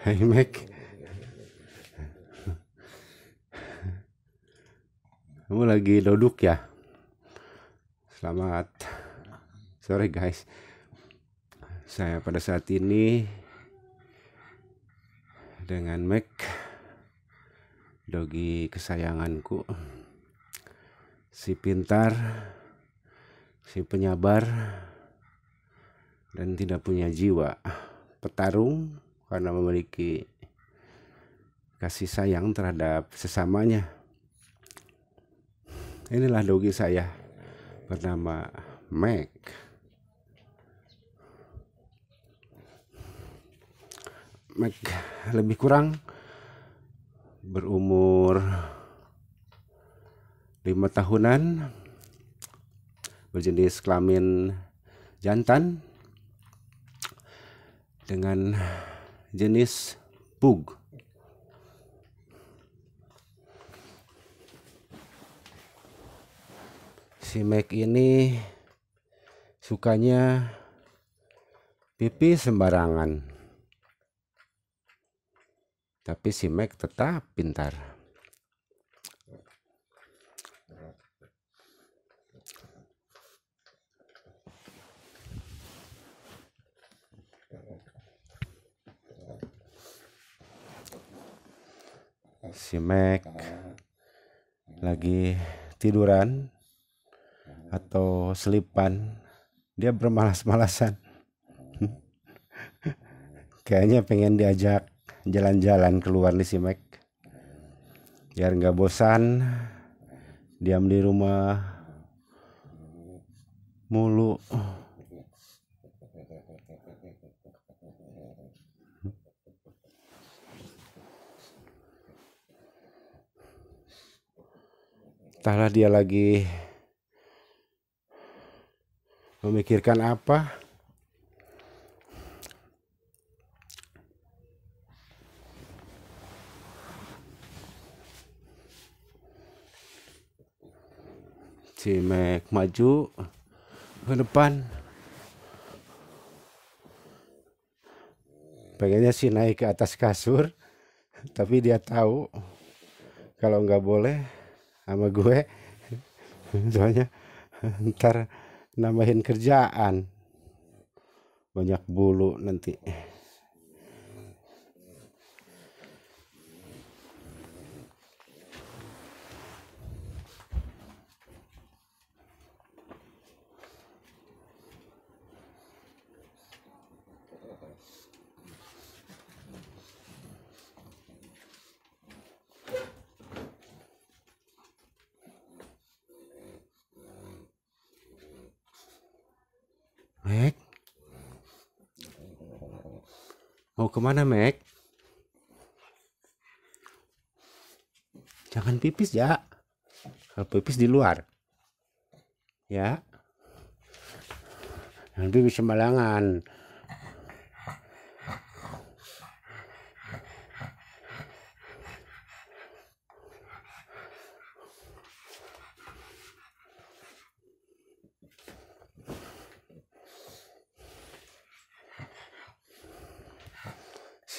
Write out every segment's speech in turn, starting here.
Hey Mac. Kamu lagi duduk ya? Selamat sore guys. Saya pada saat ini dengan Mac dogi kesayanganku si pintar si penyabar dan tidak punya jiwa petarung karena memiliki kasih sayang terhadap sesamanya. Inilah dogi saya bernama Mac. Mac lebih kurang berumur lima tahunan berjenis kelamin jantan dengan jenis bug Si Mac ini sukanya pipi sembarangan. Tapi si Mac tetap pintar. si Mac ah. lagi tiduran atau selipan dia bermalas-malasan kayaknya pengen diajak jalan-jalan keluar nih si Mac biar nggak bosan diam di rumah mulu entahlah dia lagi memikirkan apa si Mac maju ke depan pengennya sih naik ke atas kasur tapi dia tahu kalau nggak boleh sama gue soalnya ntar nambahin kerjaan banyak bulu nanti Mac mau kemana Mac jangan pipis ya kalau pipis di luar ya jangan pipis sembarangan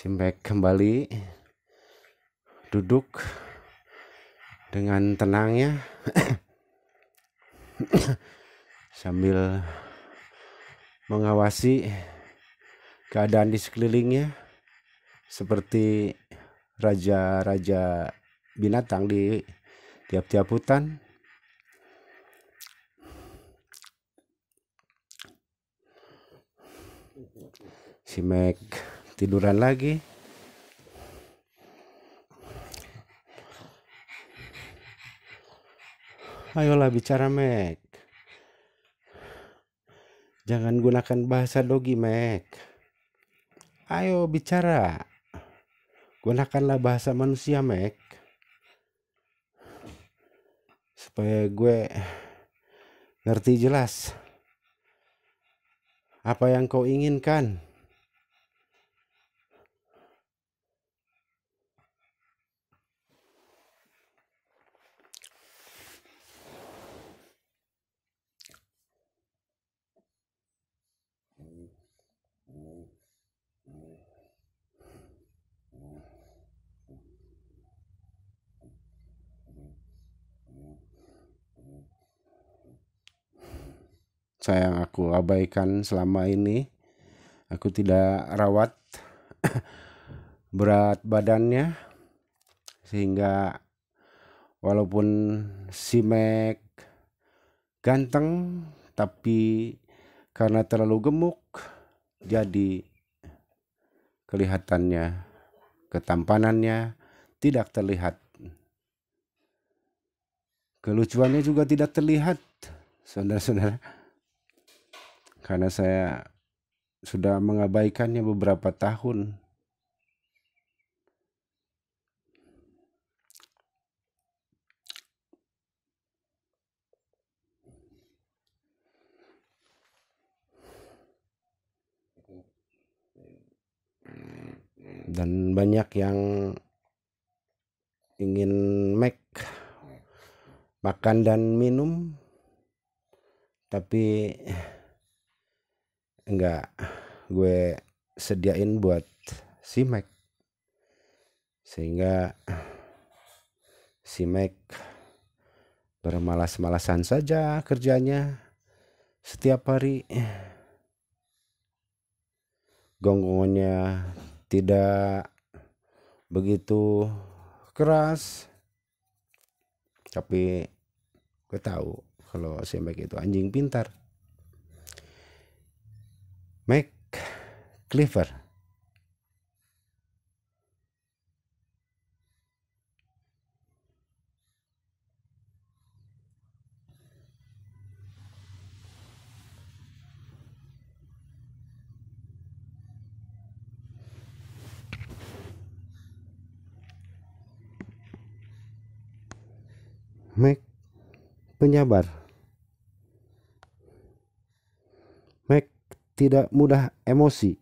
Simbek kembali duduk dengan tenangnya sambil mengawasi keadaan di sekelilingnya seperti raja-raja binatang di tiap-tiap hutan si Meg tiduran lagi ayolah bicara Mac jangan gunakan bahasa dogi Mac ayo bicara gunakanlah bahasa manusia Mac supaya gue ngerti jelas apa yang kau inginkan. sayang aku abaikan selama ini aku tidak rawat berat badannya sehingga walaupun si Mac ganteng tapi karena terlalu gemuk jadi kelihatannya ketampanannya tidak terlihat kelucuannya juga tidak terlihat saudara-saudara karena saya sudah mengabaikannya beberapa tahun. Dan banyak yang ingin make makan dan minum tapi nggak gue sediain buat si Mac sehingga si Mac bermalas-malasan saja kerjanya setiap hari gonggongannya tidak begitu keras tapi gue tahu kalau si Mac itu anjing pintar Mike Clifford Mac penyabar tidak mudah emosi.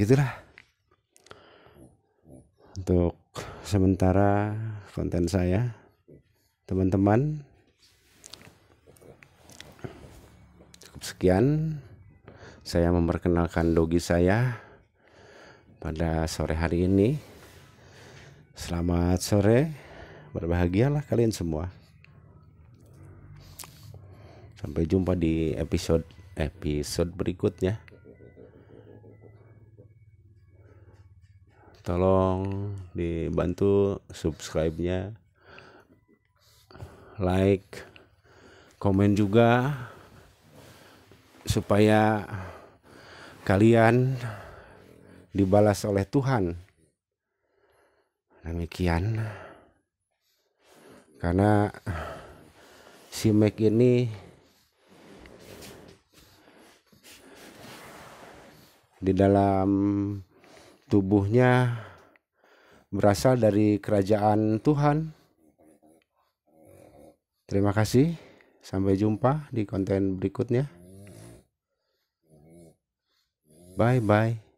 Itulah untuk sementara konten saya, teman-teman. Cukup sekian. Saya memperkenalkan dogi saya pada sore hari ini. Selamat sore, berbahagialah kalian semua. Sampai jumpa di episode episode berikutnya. Tolong dibantu subscribe-nya. Like, komen juga supaya kalian dibalas oleh Tuhan. Demikian. Karena si Mac ini di dalam tubuhnya berasal dari kerajaan Tuhan. Terima kasih. Sampai jumpa di konten berikutnya. Bye bye.